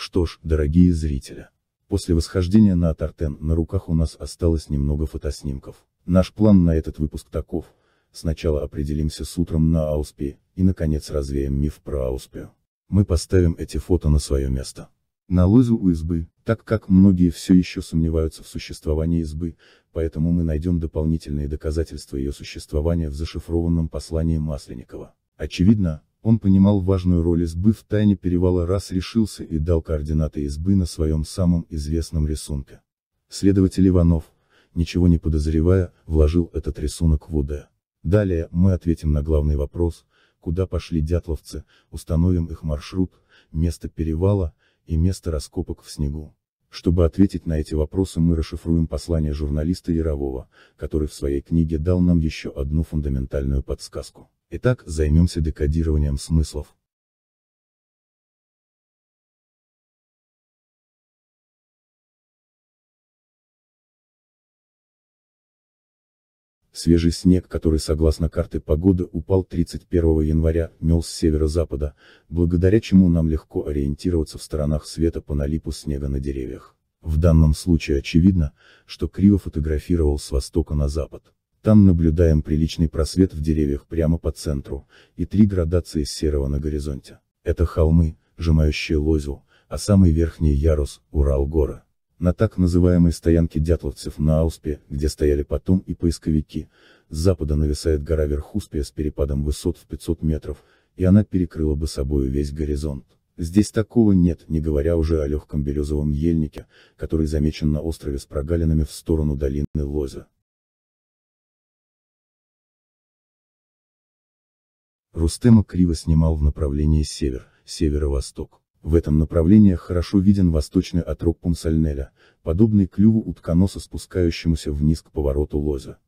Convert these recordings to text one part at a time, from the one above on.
Что ж, дорогие зрители. После восхождения на Атартен на руках у нас осталось немного фотоснимков. Наш план на этот выпуск таков. Сначала определимся с утром на Ауспе, и наконец развеем миф про Ауспе. Мы поставим эти фото на свое место. На лозу у избы, так как многие все еще сомневаются в существовании избы, поэтому мы найдем дополнительные доказательства ее существования в зашифрованном послании Масленникова. Очевидно, он понимал важную роль избы в тайне перевала раз решился и дал координаты избы на своем самом известном рисунке. Следователь Иванов, ничего не подозревая, вложил этот рисунок в УД. Далее, мы ответим на главный вопрос, куда пошли дятловцы, установим их маршрут, место перевала, и место раскопок в снегу. Чтобы ответить на эти вопросы мы расшифруем послание журналиста Ярового, который в своей книге дал нам еще одну фундаментальную подсказку. Итак, займемся декодированием смыслов. Свежий снег, который согласно карте погоды упал 31 января, мел с северо-запада, благодаря чему нам легко ориентироваться в сторонах света по налипу снега на деревьях. В данном случае очевидно, что криво фотографировал с востока на запад. Там наблюдаем приличный просвет в деревьях прямо по центру, и три градации серого на горизонте. Это холмы, сжимающие лозу, а самый верхний ярус – Урал-гора. На так называемой стоянке дятловцев на Ауспе, где стояли потом и поисковики, с запада нависает гора Верхуспия с перепадом высот в 500 метров, и она перекрыла бы собою весь горизонт. Здесь такого нет, не говоря уже о легком березовом ельнике, который замечен на острове с прогалинами в сторону долины Лоза. Рустема криво снимал в направлении север, северо-восток. В этом направлении хорошо виден восточный отрог Пунсальнеля, подобный клюву утконоса спускающемуся вниз к повороту лоза.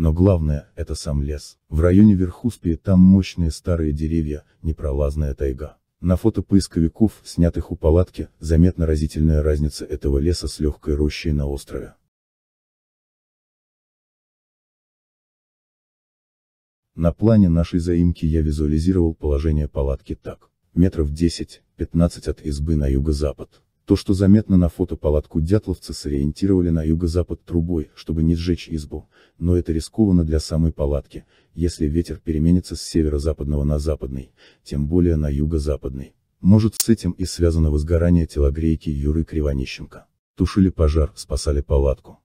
но главное, это сам лес. В районе Верхуспии там мощные старые деревья, непролазная тайга. На фото поисковиков, снятых у палатки, заметна разительная разница этого леса с легкой рощей на острове. На плане нашей заимки я визуализировал положение палатки так. Метров 10-15 от избы на юго-запад. То, что заметно на фото палатку дятловцы сориентировали на юго-запад трубой, чтобы не сжечь избу, но это рискованно для самой палатки, если ветер переменится с северо-западного на западный, тем более на юго-западный. Может с этим и связано возгорание телогрейки Юры Кривонищенко. Тушили пожар, спасали палатку.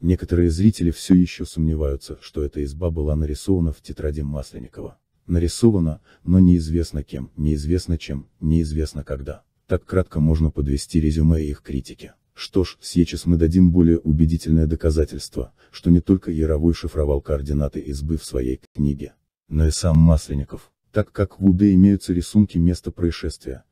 Некоторые зрители все еще сомневаются, что эта изба была нарисована в тетради Масленникова. Нарисована, но неизвестно кем, неизвестно чем, неизвестно когда. Так кратко можно подвести резюме их критики. Что ж, сейчас мы дадим более убедительное доказательство, что не только Яровой шифровал координаты избы в своей книге, но и сам Масленников, так как в УД имеются рисунки места происшествия,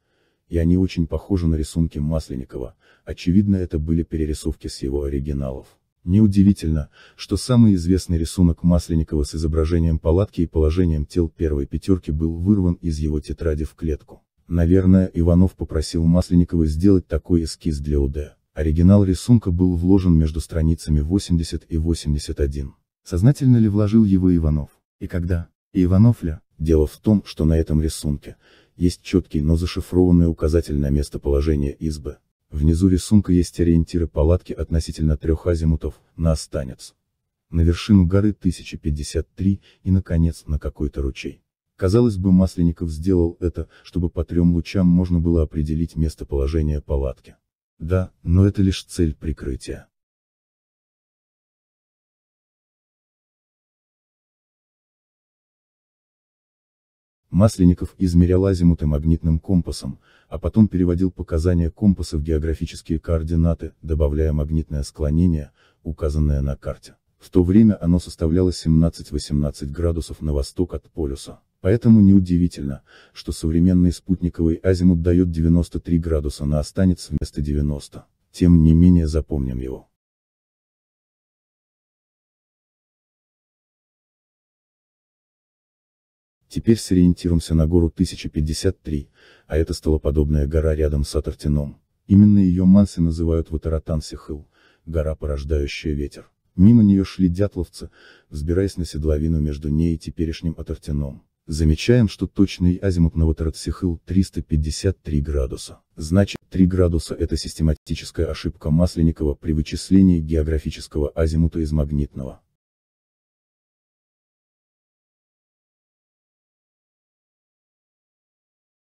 и они очень похожи на рисунки Масленникова, очевидно это были перерисовки с его оригиналов. Неудивительно, что самый известный рисунок Масленникова с изображением палатки и положением тел первой пятерки был вырван из его тетради в клетку. Наверное, Иванов попросил Масленникова сделать такой эскиз для УД. Оригинал рисунка был вложен между страницами 80 и 81. Сознательно ли вложил его Иванов? И когда? И Иванов ли? Дело в том, что на этом рисунке, есть четкий, но зашифрованный указатель на местоположение избы, Внизу рисунка есть ориентиры палатки относительно трех азимутов, на Останец. На вершину горы 1053, и наконец, на какой-то ручей. Казалось бы, Масленников сделал это, чтобы по трем лучам можно было определить местоположение палатки. Да, но это лишь цель прикрытия. Масленников измерял азимуты магнитным компасом, а потом переводил показания компаса в географические координаты, добавляя магнитное склонение, указанное на карте. В то время оно составляло 17-18 градусов на восток от полюса. Поэтому неудивительно, что современный спутниковый азимут дает 93 градуса на останется вместо 90. Тем не менее запомним его. Теперь сориентируемся на гору 1053, а это столоподобная гора рядом с Атартином. Именно ее мансы называют Ватаратансихыл, гора, порождающая ветер. Мимо нее шли дятловцы, взбираясь на седловину между ней и теперешним Атартином. Замечаем, что точный азимут на Ватаратсихыл 353 градуса. Значит, 3 градуса это систематическая ошибка Масленникова при вычислении географического азимута из магнитного.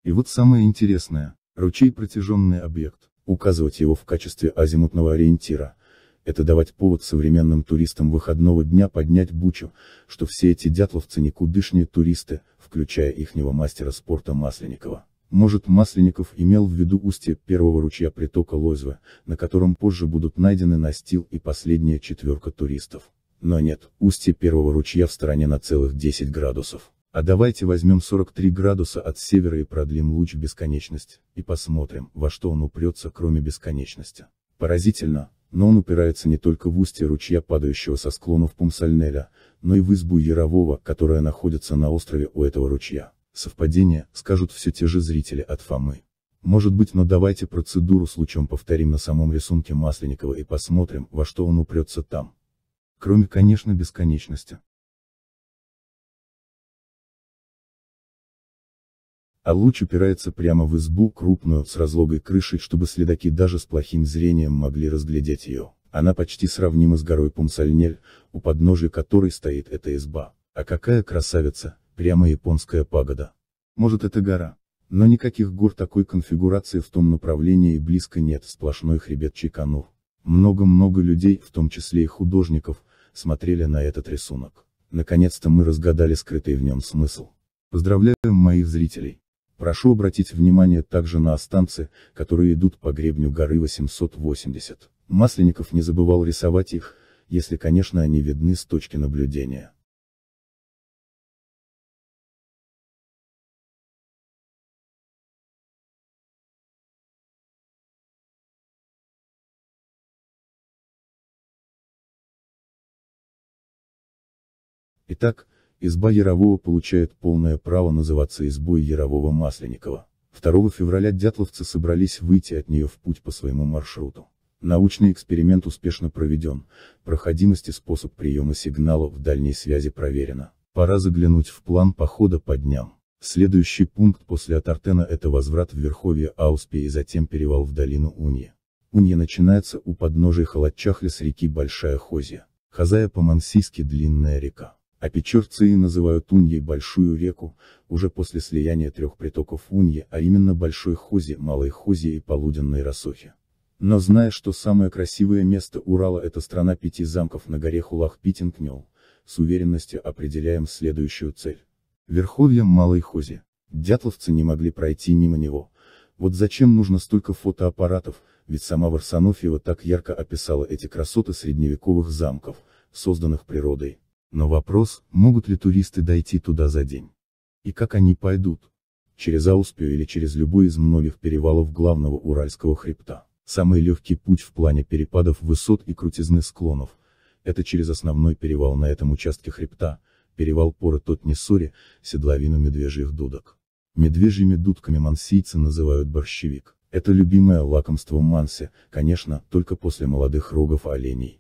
И вот самое интересное, ручей протяженный объект, указывать его в качестве азимутного ориентира, это давать повод современным туристам выходного дня поднять бучу, что все эти дятловцы никудышные туристы, включая ихнего мастера спорта Масленникова. Может Масленников имел в виду устье первого ручья притока Лозвы, на котором позже будут найдены настил и последняя четверка туристов. Но нет, устье первого ручья в стороне на целых 10 градусов. А давайте возьмем 43 градуса от севера и продлим луч в бесконечность, и посмотрим, во что он упрется, кроме бесконечности. Поразительно, но он упирается не только в устье ручья, падающего со склонов Пумсальнеля, но и в избу Ярового, которая находится на острове у этого ручья. Совпадение, скажут все те же зрители от Фомы. Может быть, но давайте процедуру с лучом повторим на самом рисунке Масленникова и посмотрим, во что он упрется там. Кроме, конечно, бесконечности. а луч упирается прямо в избу, крупную, с разлогой крышей, чтобы следаки даже с плохим зрением могли разглядеть ее. Она почти сравнима с горой Пунсальнель, у подножия которой стоит эта изба. А какая красавица, прямо японская пагода. Может это гора. Но никаких гор такой конфигурации в том направлении близко нет, сплошной хребет Чайканур. Много-много людей, в том числе и художников, смотрели на этот рисунок. Наконец-то мы разгадали скрытый в нем смысл. Поздравляем моих зрителей. Прошу обратить внимание также на останцы, которые идут по гребню горы 880. Масленников не забывал рисовать их, если конечно они видны с точки наблюдения. Итак, Изба Ярового получает полное право называться избой Ярового Масленникова. 2 февраля дятловцы собрались выйти от нее в путь по своему маршруту. Научный эксперимент успешно проведен, проходимость и способ приема сигнала в дальней связи проверена. Пора заглянуть в план похода по дням. Следующий пункт после Атартена это возврат в верховье Ауспи и затем перевал в долину Унья. Унья начинается у подножия Халатчахли с реки Большая Хозья. Хазая по-мансийски длинная река. Апичерцы и называют Уньей Большую реку, уже после слияния трех притоков Уньи, а именно Большой Хози, Малой Хози и Полуденной Росохи. Но зная, что самое красивое место Урала это страна пяти замков на горе Хулах-Питингнел, с уверенностью определяем следующую цель. верховья Малой Хози. Дятловцы не могли пройти мимо него. Вот зачем нужно столько фотоаппаратов, ведь сама Варсонофьева так ярко описала эти красоты средневековых замков, созданных природой. Но вопрос, могут ли туристы дойти туда за день? И как они пойдут? Через Ауспию или через любой из многих перевалов главного Уральского хребта. Самый легкий путь в плане перепадов высот и крутизны склонов, это через основной перевал на этом участке хребта, перевал пора тотнесори седловину медвежьих дудок. Медвежьими дудками мансийцы называют борщевик. Это любимое лакомство манси, конечно, только после молодых рогов оленей.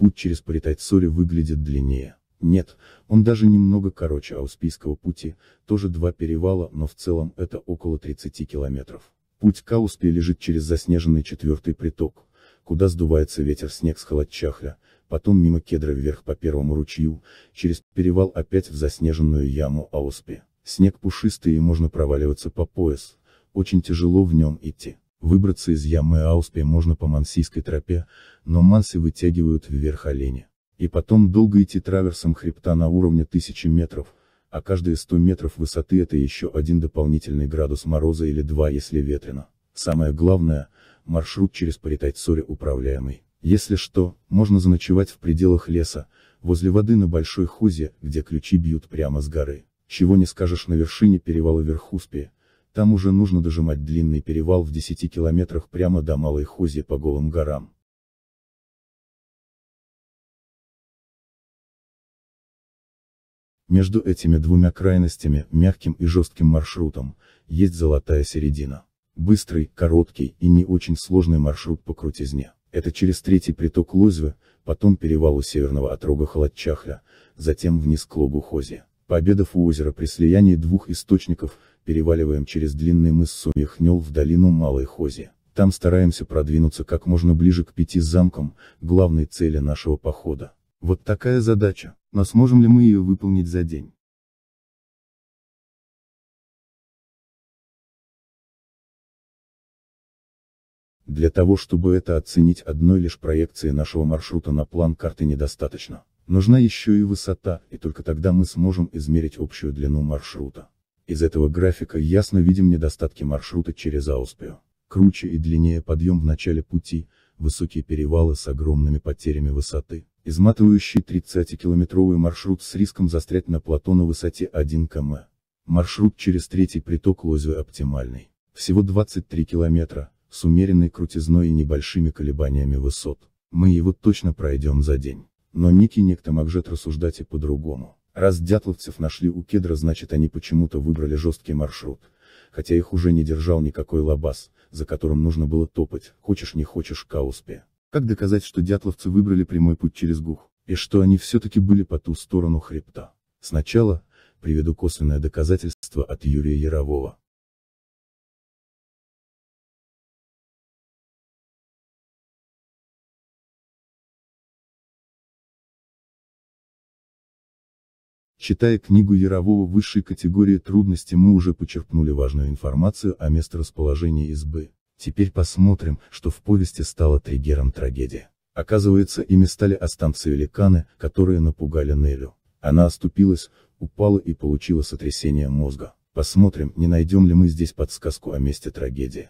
Путь через Паритайцори выглядит длиннее. Нет, он даже немного короче Ауспийского пути, тоже два перевала, но в целом это около 30 километров. Путь к Ауспе лежит через заснеженный четвертый приток, куда сдувается ветер снег с холодчахля, потом мимо кедра вверх по первому ручью, через перевал опять в заснеженную яму Ауспе. Снег пушистый и можно проваливаться по пояс, очень тяжело в нем идти. Выбраться из ямы Ауспия можно по Мансийской тропе, но мансы вытягивают вверх оленя. И потом долго идти траверсом хребта на уровне тысячи метров, а каждые 100 метров высоты это еще один дополнительный градус мороза или два, если ветрено. Самое главное, маршрут через Паритайцоре управляемый. Если что, можно заночевать в пределах леса, возле воды на Большой Хузе, где ключи бьют прямо с горы. Чего не скажешь на вершине перевала Верхуспия, там уже нужно дожимать длинный перевал в 10 километрах прямо до Малой Хузи по голым горам. Между этими двумя крайностями, мягким и жестким маршрутом, есть золотая середина. Быстрый, короткий и не очень сложный маршрут по крутизне. Это через третий приток Лузвы, потом перевал у северного отрога Халатчахля, затем вниз к логу Хози. победа у озера при слиянии двух источников, переваливаем через длинный мыс Сомехнел в долину Малой Хози. Там стараемся продвинуться как можно ближе к пяти замкам, главной цели нашего похода. Вот такая задача, но сможем ли мы ее выполнить за день? Для того чтобы это оценить одной лишь проекции нашего маршрута на план карты недостаточно. Нужна еще и высота, и только тогда мы сможем измерить общую длину маршрута. Из этого графика ясно видим недостатки маршрута через Ауспию. Круче и длиннее подъем в начале пути, высокие перевалы с огромными потерями высоты, изматывающий 30-километровый маршрут с риском застрять на плато на высоте 1 км. Маршрут через третий приток Лозю оптимальный. Всего 23 километра, с умеренной крутизной и небольшими колебаниями высот. Мы его точно пройдем за день. Но Ники может а рассуждать и по-другому. Раз дятловцев нашли у кедра значит они почему-то выбрали жесткий маршрут, хотя их уже не держал никакой лабаз, за которым нужно было топать, хочешь не хочешь к Как доказать, что дятловцы выбрали прямой путь через Гух, и что они все-таки были по ту сторону хребта? Сначала, приведу косвенное доказательство от Юрия Ярового. Читая книгу Ярового высшей категории трудности мы уже почерпнули важную информацию о месторасположении избы. Теперь посмотрим, что в повести стало триггером трагедии. Оказывается, ими стали останцы великаны, которые напугали Нелю. Она оступилась, упала и получила сотрясение мозга. Посмотрим, не найдем ли мы здесь подсказку о месте трагедии.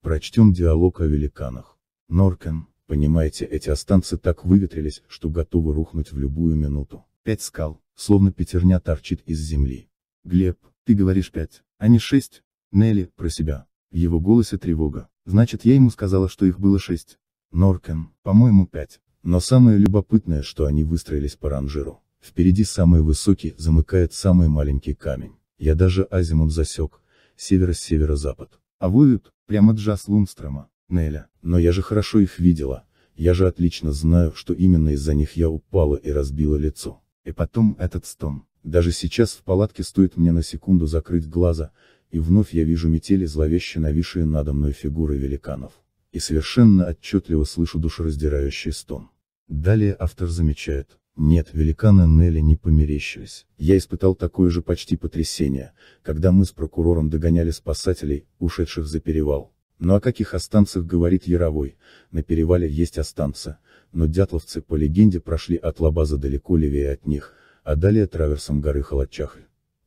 Прочтем диалог о великанах. Норкен, Понимаете, эти останцы так выветрились, что готовы рухнуть в любую минуту. Пять скал, словно пятерня торчит из земли. Глеб, ты говоришь пять, а не шесть? Нелли, про себя. В его голосе тревога. Значит, я ему сказала, что их было шесть. Норкен, по-моему, пять. Но самое любопытное, что они выстроились по ранжиру. Впереди самый высокий, замыкает самый маленький камень. Я даже азимут засек. Северо-северо-запад. А воют, прямо Джас Лунстрома. Неля, но я же хорошо их видела, я же отлично знаю, что именно из-за них я упала и разбила лицо. И потом этот стон. Даже сейчас в палатке стоит мне на секунду закрыть глаза, и вновь я вижу метели зловеще нависшие надо мной фигуры великанов. И совершенно отчетливо слышу душераздирающий стон. Далее автор замечает. Нет, великаны Нелли не померещились. Я испытал такое же почти потрясение, когда мы с прокурором догоняли спасателей, ушедших за перевал. Ну о каких останцах говорит Яровой, на перевале есть останца, но дятловцы по легенде прошли от Лабаза далеко левее от них, а далее траверсом горы Халачахы.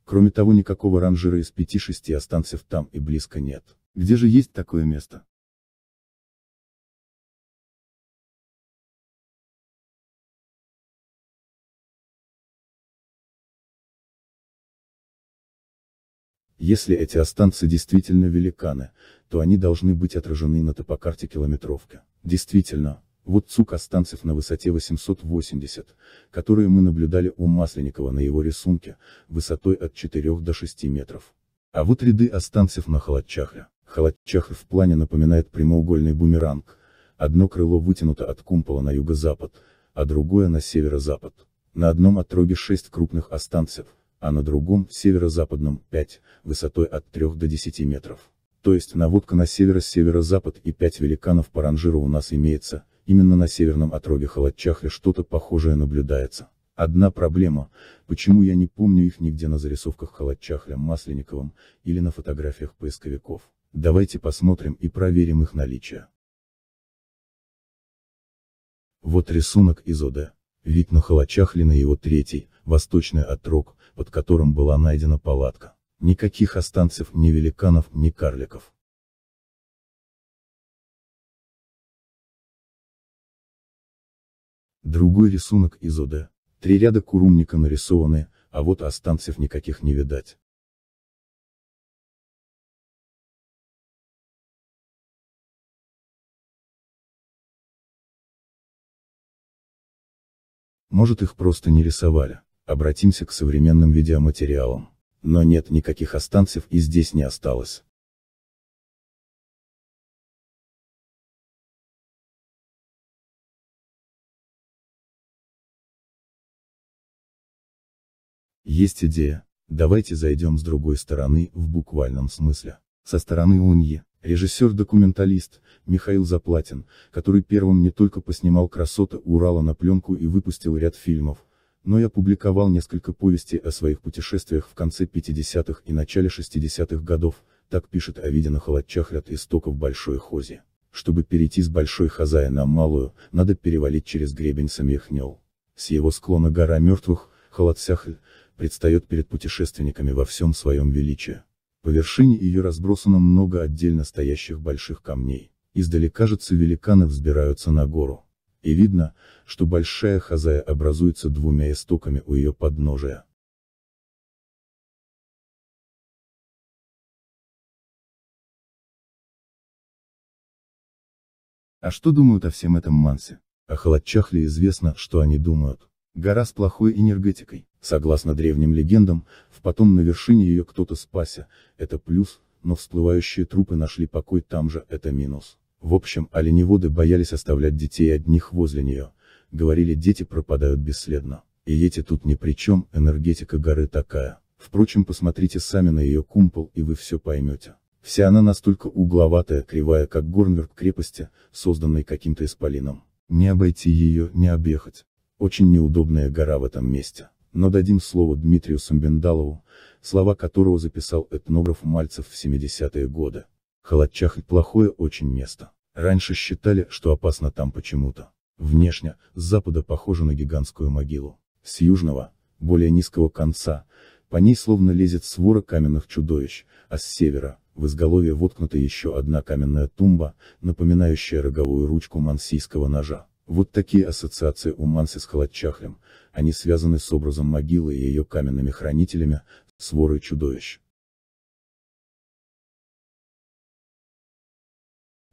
Кроме того никакого ранжира из пяти-шести останцев там и близко нет. Где же есть такое место? Если эти останцы действительно великаны, то они должны быть отражены на топокарте километровка. Действительно, вот цук останцев на высоте 880, которые мы наблюдали у Масленникова на его рисунке, высотой от 4 до 6 метров. А вот ряды останцев на Халатчахре. Халатчахр в плане напоминает прямоугольный бумеранг, одно крыло вытянуто от кумпола на юго-запад, а другое на северо-запад. На одном отроге шесть крупных останцев, а на другом, северо-западном, 5, высотой от 3 до 10 метров. То есть наводка на северо-северо-запад и 5 великанов по ранжиру у нас имеется, именно на северном отроге Халатчахры что-то похожее наблюдается. Одна проблема, почему я не помню их нигде на зарисовках Халатчахля Масленниковым, или на фотографиях поисковиков. Давайте посмотрим и проверим их наличие. Вот рисунок из ОД. Вид на на его третий, восточный отрог, под которым была найдена палатка. Никаких останцев ни великанов, ни карликов. Другой рисунок из ОД. Три ряда курумника нарисованы, а вот останцев никаких не видать. Может их просто не рисовали. Обратимся к современным видеоматериалам. Но нет никаких останцев и здесь не осталось. Есть идея, давайте зайдем с другой стороны, в буквальном смысле. Со стороны Уньи, режиссер-документалист, Михаил Заплатин, который первым не только поснимал красота Урала на пленку и выпустил ряд фильмов, но я публиковал несколько повестей о своих путешествиях в конце 50-х и начале 60-х годов, так пишет на Холодчахря от истоков Большой Хози. Чтобы перейти с Большой Хозая на Малую, надо перевалить через гребень Самьяхнел. С его склона гора мертвых, Холодсяхль, предстает перед путешественниками во всем своем величии. По вершине ее разбросано много отдельно стоящих больших камней. Издалека кажется великаны взбираются на гору и видно, что Большая Хазая образуется двумя истоками у ее подножия. А что думают о всем этом Мансе? О Халатчахле известно, что они думают. Гора с плохой энергетикой. Согласно древним легендам, в потом на вершине ее кто-то спася, это плюс, но всплывающие трупы нашли покой там же, это минус. В общем, а оленеводы боялись оставлять детей одних возле нее, говорили дети пропадают бесследно. И эти тут ни при чем, энергетика горы такая. Впрочем, посмотрите сами на ее кумпол и вы все поймете. Вся она настолько угловатая, кривая, как горнверк крепости, созданной каким-то исполином. Не обойти ее, не объехать. Очень неудобная гора в этом месте. Но дадим слово Дмитрию Самбендалову, слова которого записал этнограф Мальцев в 70-е годы. Халатчах и плохое очень место. Раньше считали, что опасно там почему-то. Внешне, с запада похоже на гигантскую могилу. С южного, более низкого конца, по ней словно лезет свора каменных чудовищ, а с севера, в изголовье воткнута еще одна каменная тумба, напоминающая роговую ручку мансийского ножа. Вот такие ассоциации у Манси с Халатчахлем, они связаны с образом могилы и ее каменными хранителями, сворой чудовищ.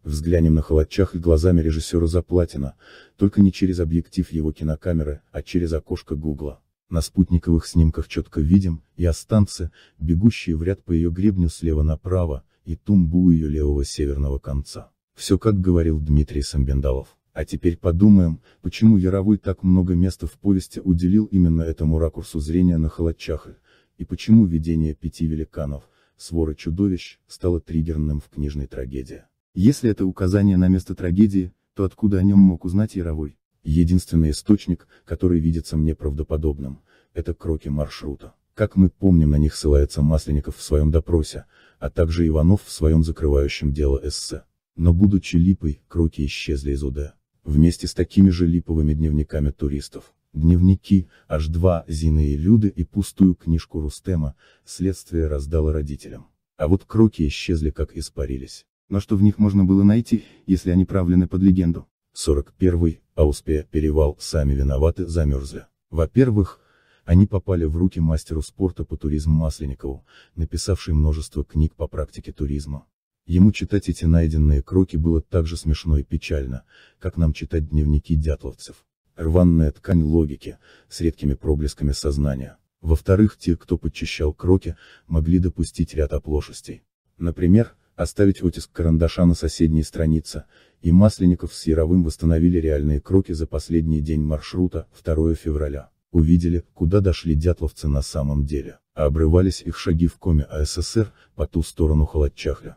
Взглянем на холодчах и глазами режиссера Заплатина, только не через объектив его кинокамеры, а через окошко Гугла. На спутниковых снимках четко видим, и останцы, бегущие в ряд по ее гребню слева направо, и тумбу ее левого северного конца. Все как говорил Дмитрий Самбендалов. А теперь подумаем, почему Яровой так много места в повести уделил именно этому ракурсу зрения на холодчахе, и почему видение пяти великанов, свора чудовищ, стало триггерным в книжной трагедии. Если это указание на место трагедии, то откуда о нем мог узнать Яровой? Единственный источник, который видится мне правдоподобным, это кроки маршрута. Как мы помним, на них ссылается Масленников в своем допросе, а также Иванов в своем закрывающем дело эссе. Но будучи липой, кроки исчезли из УД. Вместе с такими же липовыми дневниками туристов. Дневники, аж два, Зины и Люды и пустую книжку Рустема, следствие раздало родителям. А вот кроки исчезли как испарились но что в них можно было найти, если они правлены под легенду. 41. Ауспе, Перевал, сами виноваты, замерзли. Во-первых, они попали в руки мастеру спорта по туризму Масленникову, написавший множество книг по практике туризма. Ему читать эти найденные кроки было так же смешно и печально, как нам читать дневники дятловцев. Рванная ткань логики, с редкими проблесками сознания. Во-вторых, те, кто подчищал кроки, могли допустить ряд оплошностей. Например, оставить оттиск карандаша на соседней странице, и Масленников с Яровым восстановили реальные кроки за последний день маршрута, 2 февраля. Увидели, куда дошли дятловцы на самом деле, а обрывались их шаги в коме АССР, по ту сторону Холодчахля.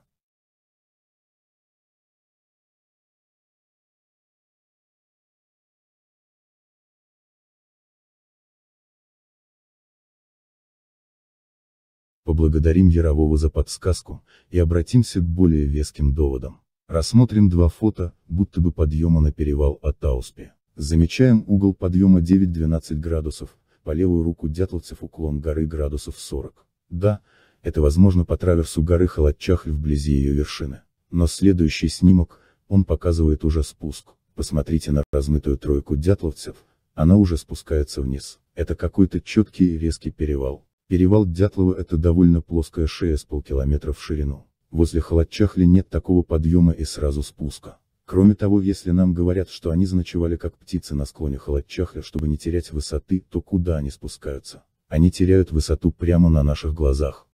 поблагодарим Ярового за подсказку, и обратимся к более веским доводам. Рассмотрим два фото, будто бы подъема на перевал от Тауспи. Замечаем угол подъема 9-12 градусов, по левую руку Дятловцев уклон горы градусов 40. Да, это возможно по траверсу горы Холодчах и вблизи ее вершины. Но следующий снимок, он показывает уже спуск. Посмотрите на размытую тройку дятловцев, она уже спускается вниз. Это какой-то четкий и резкий перевал. Перевал Дятлова это довольно плоская шея с полкилометра в ширину. Возле Холодчахли нет такого подъема и сразу спуска. Кроме того, если нам говорят, что они заночевали как птицы на склоне Холодчахля, чтобы не терять высоты, то куда они спускаются? Они теряют высоту прямо на наших глазах.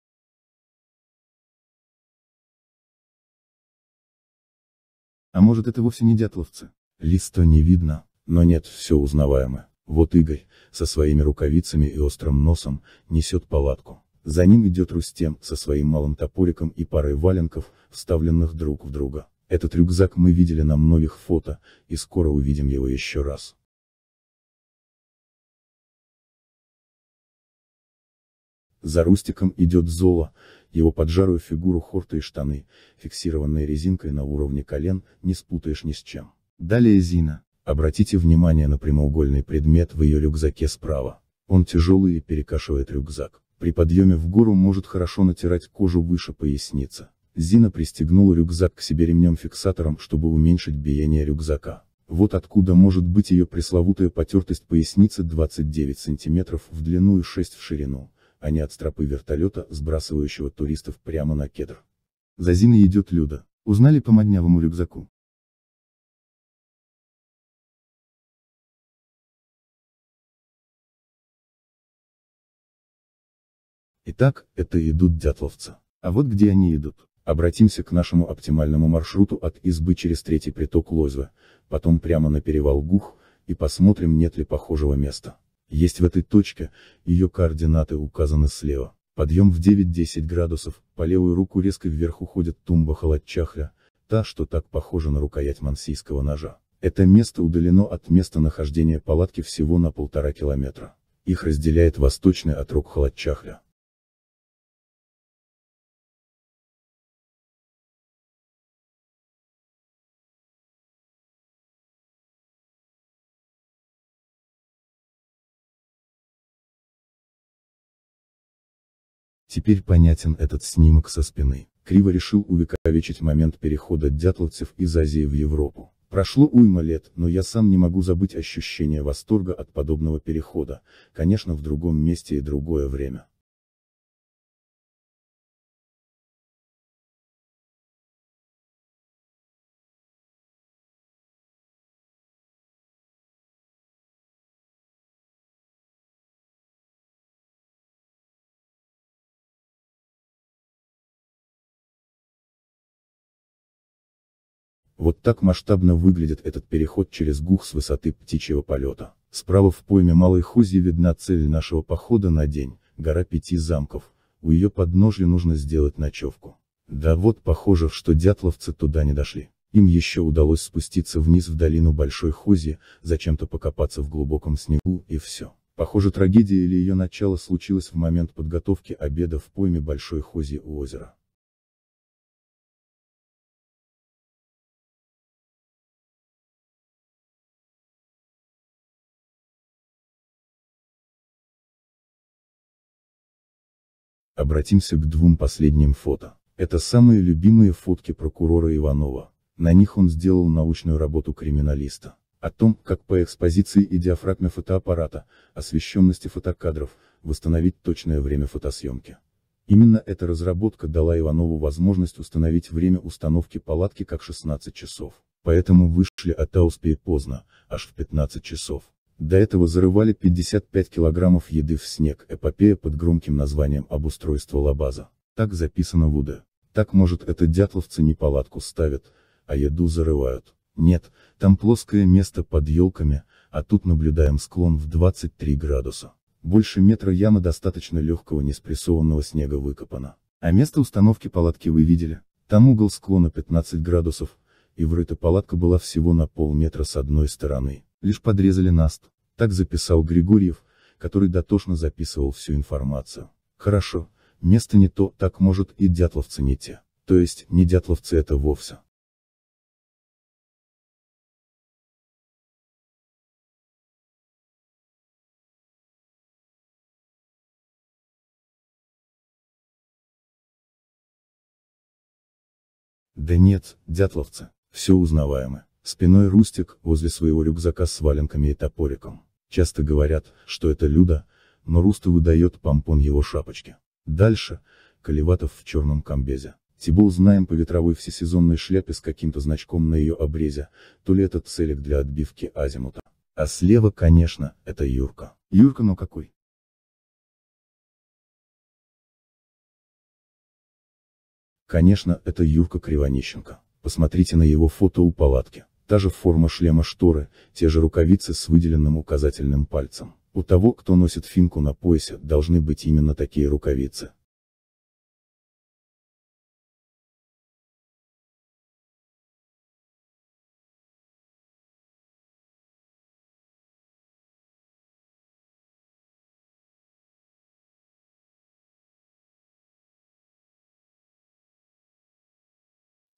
А может это вовсе не дятловцы? Листа не видно, но нет, все узнаваемо. Вот Игорь, со своими рукавицами и острым носом, несет палатку. За ним идет Рустем, со своим малым топориком и парой валенков, вставленных друг в друга. Этот рюкзак мы видели на многих фото, и скоро увидим его еще раз. За Рустиком идет Зола, его поджарую фигуру хорта и штаны, фиксированные резинкой на уровне колен, не спутаешь ни с чем. Далее Зина. Обратите внимание на прямоугольный предмет в ее рюкзаке справа. Он тяжелый и перекашивает рюкзак. При подъеме в гору может хорошо натирать кожу выше поясницы. Зина пристегнула рюкзак к себе ремнем-фиксатором, чтобы уменьшить биение рюкзака. Вот откуда может быть ее пресловутая потертость поясницы 29 см в длину и 6 в ширину, а не от стропы вертолета, сбрасывающего туристов прямо на кедр. За Зиной идет Люда. Узнали по моднявому рюкзаку? Итак, это идут дятловцы. А вот где они идут? Обратимся к нашему оптимальному маршруту от избы через третий приток Лозва, потом прямо на перевал Гух, и посмотрим нет ли похожего места. Есть в этой точке, ее координаты указаны слева. Подъем в 9-10 градусов, по левую руку резко вверх уходит тумба Халатчахля, та, что так похожа на рукоять мансийского ножа. Это место удалено от места нахождения палатки всего на полтора километра. Их разделяет восточный отрог Халатчахля. Теперь понятен этот снимок со спины. Криво решил увековечить момент перехода дятловцев из Азии в Европу. Прошло уйма лет, но я сам не могу забыть ощущение восторга от подобного перехода, конечно в другом месте и другое время. Вот так масштабно выглядит этот переход через Гух с высоты птичьего полета. Справа в пойме Малой Хузи видна цель нашего похода на день, гора пяти замков, у ее подножья нужно сделать ночевку. Да вот похоже, что дятловцы туда не дошли. Им еще удалось спуститься вниз в долину Большой Хузи, зачем-то покопаться в глубоком снегу и все. Похоже трагедия или ее начало случилось в момент подготовки обеда в пойме Большой Хузи у озера. Обратимся к двум последним фото. Это самые любимые фотки прокурора Иванова. На них он сделал научную работу криминалиста. О том, как по экспозиции и диафрагме фотоаппарата, освещенности фотокадров, восстановить точное время фотосъемки. Именно эта разработка дала Иванову возможность установить время установки палатки как 16 часов. Поэтому вышли от Ауспи поздно, аж в 15 часов. До этого зарывали 55 килограммов еды в снег, эпопея под громким названием «Обустройство лабаза». Так записано в УД. Так может это дятловцы не палатку ставят, а еду зарывают. Нет, там плоское место под елками, а тут наблюдаем склон в 23 градуса. Больше метра яма достаточно легкого неспрессованного снега выкопана. А место установки палатки вы видели? Там угол склона 15 градусов, и врыта палатка была всего на полметра с одной стороны. Лишь подрезали наст. Так записал Григорьев, который дотошно записывал всю информацию. Хорошо, место не то, так может и дятловцы не те. То есть, не дятловцы это вовсе. Да нет, дятловцы, все узнаваемо. Спиной Рустик, возле своего рюкзака с валенками и топориком. Часто говорят, что это Люда, но Русту выдает помпон его шапочки. Дальше, Каливатов в черном комбезе. Тибо узнаем по ветровой всесезонной шляпе с каким-то значком на ее обрезе, то ли это целик для отбивки азимута. А слева, конечно, это Юрка. Юрка, но какой? Конечно, это Юрка Кривонищенко. Посмотрите на его фото у палатки. Та же форма шлема шторы, те же рукавицы с выделенным указательным пальцем. У того, кто носит финку на поясе, должны быть именно такие рукавицы.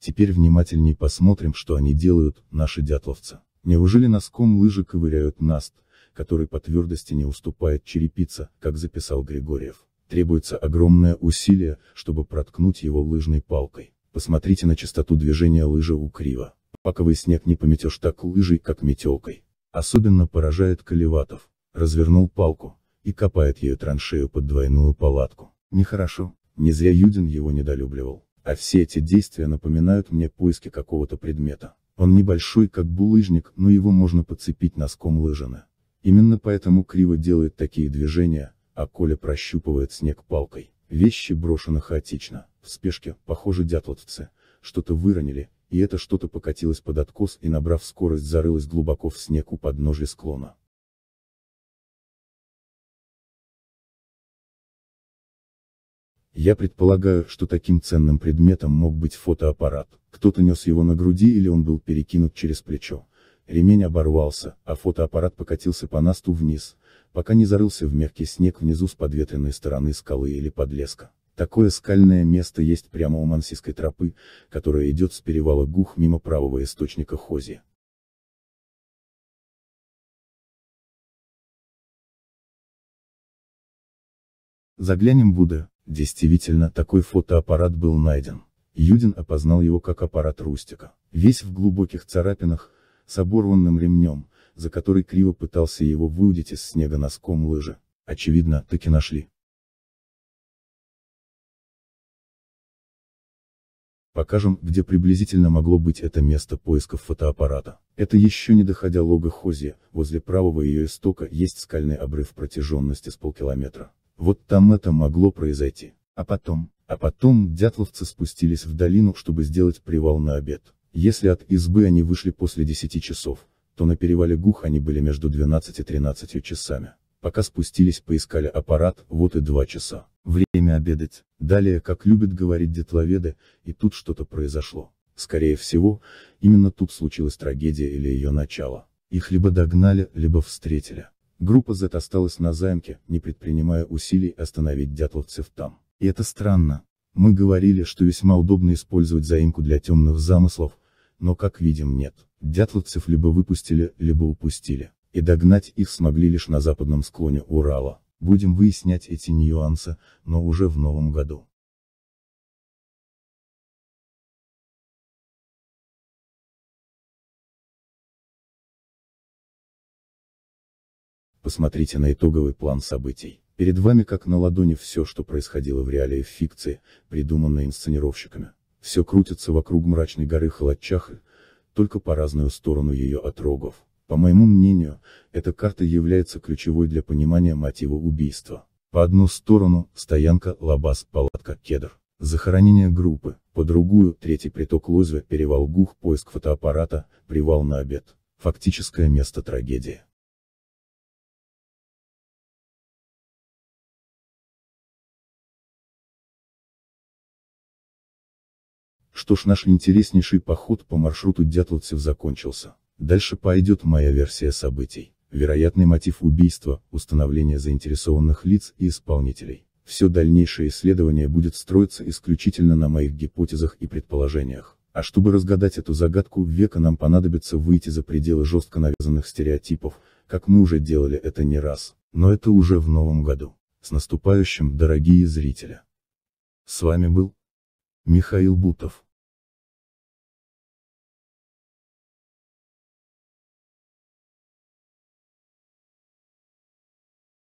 Теперь внимательнее посмотрим, что они делают, наши дятловцы. Неужели носком лыжи ковыряют наст, который по твердости не уступает черепица, как записал Григорьев? Требуется огромное усилие, чтобы проткнуть его лыжной палкой. Посмотрите на частоту движения лыжи у крива. Паковый снег не пометешь так лыжей, как метелкой. Особенно поражает Колеватов. Развернул палку, и копает ее траншею под двойную палатку. Нехорошо, не зря Юдин его недолюбливал. А все эти действия напоминают мне поиски какого-то предмета. Он небольшой, как булыжник, но его можно подцепить носком лыжины. Именно поэтому Криво делает такие движения, а Коля прощупывает снег палкой. Вещи брошены хаотично, в спешке, похоже дятловцы, что-то выронили, и это что-то покатилось под откос и набрав скорость зарылось глубоко в снег у подножья склона. Я предполагаю, что таким ценным предметом мог быть фотоаппарат, кто-то нес его на груди или он был перекинут через плечо. Ремень оборвался, а фотоаппарат покатился по насту вниз, пока не зарылся в мягкий снег внизу с подветренной стороны скалы или подлеска. Такое скальное место есть прямо у Мансийской тропы, которая идет с перевала Гух мимо правого источника Хози. Заглянем Будда, Действительно, такой фотоаппарат был найден. Юдин опознал его как аппарат Рустика. Весь в глубоких царапинах, с оборванным ремнем, за который криво пытался его выудить из снега носком лыжи. Очевидно, таки нашли. Покажем, где приблизительно могло быть это место поисков фотоаппарата. Это еще не доходя лога Хозия, возле правого ее истока есть скальный обрыв протяженности с полкилометра. Вот там это могло произойти. А потом, а потом дятловцы спустились в долину, чтобы сделать привал на обед. Если от избы они вышли после 10 часов, то на перевале Гух они были между 12 и 13 часами. Пока спустились поискали аппарат, вот и два часа. Время обедать. Далее, как любят говорить детловеды, и тут что-то произошло. Скорее всего, именно тут случилась трагедия или ее начало. Их либо догнали, либо встретили. Группа Z осталась на замке, не предпринимая усилий остановить дятловцев там. И это странно. Мы говорили, что весьма удобно использовать заимку для темных замыслов, но как видим нет. Дятловцев либо выпустили, либо упустили. И догнать их смогли лишь на западном склоне Урала. Будем выяснять эти нюансы, но уже в новом году. посмотрите на итоговый план событий. Перед вами как на ладони все, что происходило в реалии реалиях фикции, придуманной инсценировщиками. Все крутится вокруг мрачной горы Халачаха, только по разную сторону ее от рогов. По моему мнению, эта карта является ключевой для понимания мотива убийства. По одну сторону, стоянка, лабаз, палатка, кедр. Захоронение группы, по другую, третий приток Лозва, перевал Гух, поиск фотоаппарата, привал на обед. Фактическое место трагедии. Что ж наш интереснейший поход по маршруту Дятловцев закончился. Дальше пойдет моя версия событий. Вероятный мотив убийства, установление заинтересованных лиц и исполнителей. Все дальнейшее исследование будет строиться исключительно на моих гипотезах и предположениях. А чтобы разгадать эту загадку века нам понадобится выйти за пределы жестко навязанных стереотипов, как мы уже делали это не раз, но это уже в новом году. С наступающим, дорогие зрители! С вами был Михаил Бутов.